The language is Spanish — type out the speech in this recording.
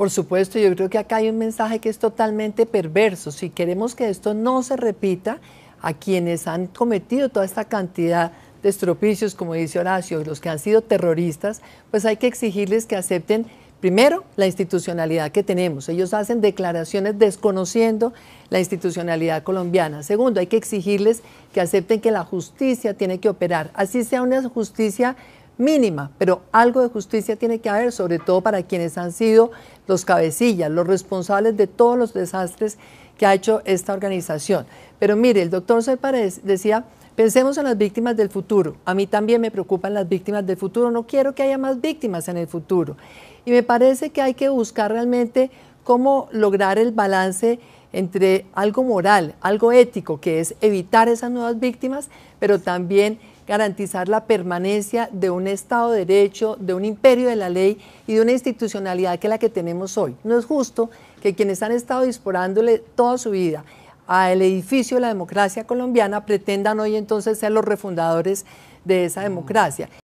Por supuesto, yo creo que acá hay un mensaje que es totalmente perverso. Si queremos que esto no se repita, a quienes han cometido toda esta cantidad de estropicios, como dice Horacio, los que han sido terroristas, pues hay que exigirles que acepten Primero, la institucionalidad que tenemos. Ellos hacen declaraciones desconociendo la institucionalidad colombiana. Segundo, hay que exigirles que acepten que la justicia tiene que operar. Así sea una justicia mínima, pero algo de justicia tiene que haber, sobre todo para quienes han sido los cabecillas, los responsables de todos los desastres que ha hecho esta organización. Pero mire, el doctor Separes decía, pensemos en las víctimas del futuro. A mí también me preocupan las víctimas del futuro. No quiero que haya más víctimas en el futuro. Y me parece que hay que buscar realmente cómo lograr el balance entre algo moral, algo ético, que es evitar esas nuevas víctimas, pero también garantizar la permanencia de un Estado de Derecho, de un imperio de la ley y de una institucionalidad que es la que tenemos hoy. No es justo que quienes han estado disporándole toda su vida al edificio de la democracia colombiana pretendan hoy entonces ser los refundadores de esa mm. democracia.